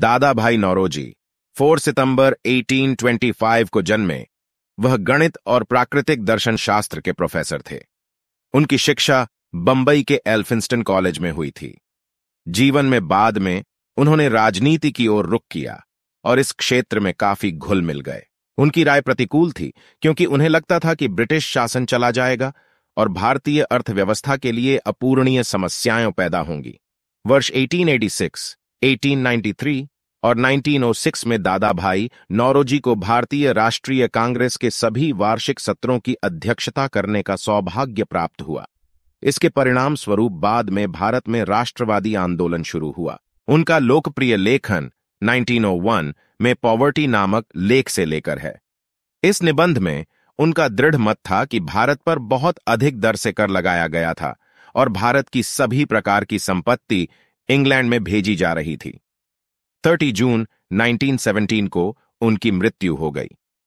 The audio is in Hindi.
दादा भाई नौरोजी 4 सितंबर 1825 को जन्मे वह गणित और प्राकृतिक दर्शन शास्त्र के प्रोफेसर थे उनकी शिक्षा बंबई के एल्फिंस्टन कॉलेज में हुई थी जीवन में बाद में उन्होंने राजनीति की ओर रुख किया और इस क्षेत्र में काफी घुल मिल गए उनकी राय प्रतिकूल थी क्योंकि उन्हें लगता था कि ब्रिटिश शासन चला जाएगा और भारतीय अर्थव्यवस्था के लिए अपूर्णीय समस्याएं पैदा होंगी वर्ष 1886 1893 और 1906 में दादा भाई नौरोजी को भारतीय राष्ट्रीय कांग्रेस के सभी वार्षिक सत्रों की अध्यक्षता करने का सौभाग्य प्राप्त हुआ इसके परिणाम स्वरूप बाद में भारत में राष्ट्रवादी आंदोलन शुरू हुआ उनका लोकप्रिय लेखन 1901 में पॉवर्टी नामक लेख से लेकर है इस निबंध में उनका दृढ़ मत था कि भारत पर बहुत अधिक दर से कर लगाया गया था और भारत की सभी प्रकार की संपत्ति इंग्लैंड में भेजी जा रही थी 30 जून 1917 को उनकी मृत्यु हो गई